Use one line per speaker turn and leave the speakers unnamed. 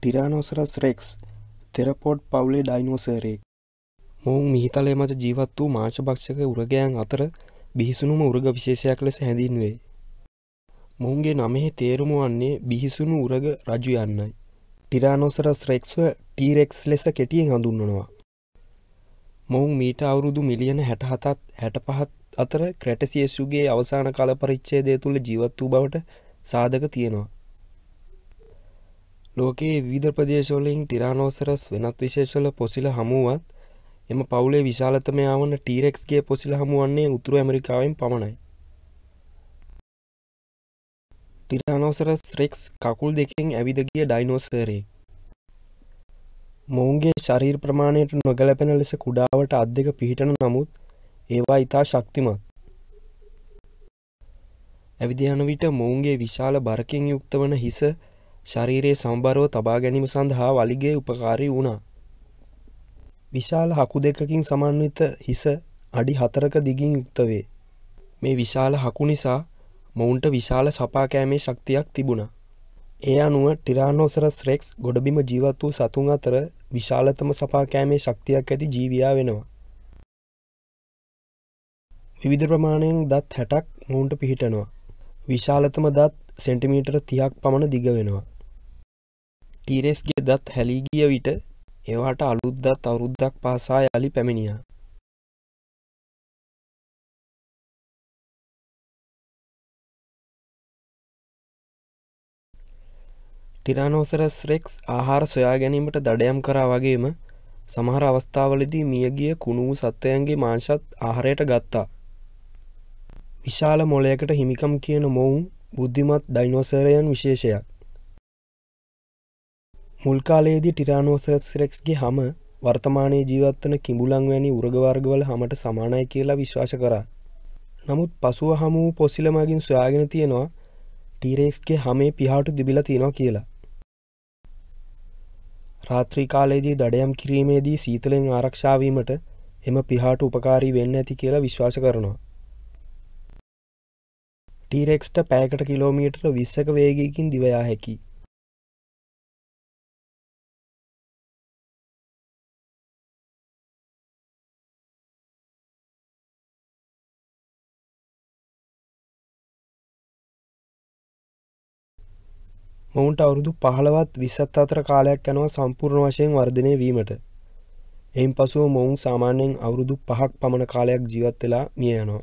ටිරානොසරස් රෙක්ස්
තෙරපොඩ් පවුලේ ඩයිනෝසරයෙක් මොවුන් මිහිතලය මත ජීවත් වූ මාශභක්ෂක උරගයන් අතර බිහිසුණුම උරග විශේෂයක් ලෙස හැඳින්වේ. මොවුන්ගේ නමෙහි තේරුම වන්නේ බිහිසුණු උරග රජු යන්නයි. ටිරානොසරස් රෙක්ස්ව ටීරෙක්ස් ලෙස කෙටියෙන් හඳුන්වනවා. මොවුන් මීට අවුරුදු මිලියන හැටහතත් හැට පහත් අතර ක්‍රැටසියස්සුගේ අවසාන කල පරිච්චේ දේ තුළ ජීවත් වූ බවට සාධක තියෙනවා. ලෝකයේ විධ ප්‍රදේශවලින් ටිරානෝසරස් වෙනත් විශේෂල පොසිල හමුවත් එම පවුලේ විශාලතමයා වන ටීරෙක්ස්ගේ පොසිල හමුවන්නේ උතුරු ඇමරිකාවෙන් පමණයි ටිරානෝසරස් රෙක්ස් කකුල් දෙකෙන් ඇවිදගිය ඩයිනෝසරේ. මොවුන්ගේ ශරීර් ප්‍රමාණයට නොගැලපෙන ලෙස කුඩාවට අත් දෙක පිහිටන නමුත් ඒවා ඉතා ශක්තිමත්. ඇවිදයන විට මොවුන්ගේ විශාල බරකින් යුක්ත වන හිස ශරීරයේ සම්බරෝ තබා ගැනීම සඳහා වලිගේ උපකාරී වුණා. විශාල හකු දෙකකින් සමන්විත හිස අඩි හතරක දිගින් යුක්තවේ. මේ විශාල හකු නිසා මොවුන්ට විශාල සපාකෑමේ ශක්තියක් තිබුණා. ඒ අනුව ටිරානෝසර ස්රෙක්ස් ගොඩබිම ජීවත් වූ සතුන් අතර විශාලතම සපාකෑමේ ශක්තියක් ඇති ජීවියා වෙනවා. විවිධ ප්‍රමාණයෙන් දත් හැටක් මොවුන්ට පිහිටනවා. විශාලතම දත් සෙන්ටිමීටර තියක් පමණ දිග වෙනවා. ටීරෙස්ගේ දත් හැලීගිය විට
ඒවාට අලුද්දත් අවුරුද්දක් පාසා යළි පැමිණියා ටිරානෝසරස් රෙක්ස් ආහාර සොයා ගැනීමට
දඩයම් කරා වගේම සමහර අවස්ථාවලදී මියගිය කුණු වූ සත්වයන්ගේ මාංශත් ආහාරයට ගත්තා විශාල මොලයකට හිමිකම් කියන මොවුන් බුද්ධිමත් ඩයිනෝසරයන් විශේෂයක් මුල්කාලයේදී ටිරානෝසරස් රෙක්ස්ගේ හම වර්තමානයේ ජීවත්වන කිඹුලන් වැනි උරගවර්ගවල හමට සමානයි කියලා විශ්වාස කරා. නමුත් පසුව හමුව පොසිලමගින් සොයාගෙන තියෙනවා ටීරෙක්ස්ගේ හමේ පිහාටු දිබිල තියෙනවා කියලා. රාත්‍රී කාලයේදී දඩයම් කිරීමේදී සීතලෙන් ආරක්ෂාවීමට එම පිහාට උපකාරී වෙන්න ඇති කියලා විශ්වාස කරනවා. ටීරෙක්ස්ට පෑකට කිලෝමීටර
විස්සක වේගයකින් දිවයා හැකි. මොවුන්ට අවුරුදු පහළවත් විසත් අතර කාලයක් යනවා සම්පූර්ණ වශයෙන්
වර්ධනය වීමට. එයින් පසුව මොවුන් සාමාන්‍යයෙන් අවුරුදු පහක් පමණ කාලයක්
ජීවත් වෙලා මිය යනවා.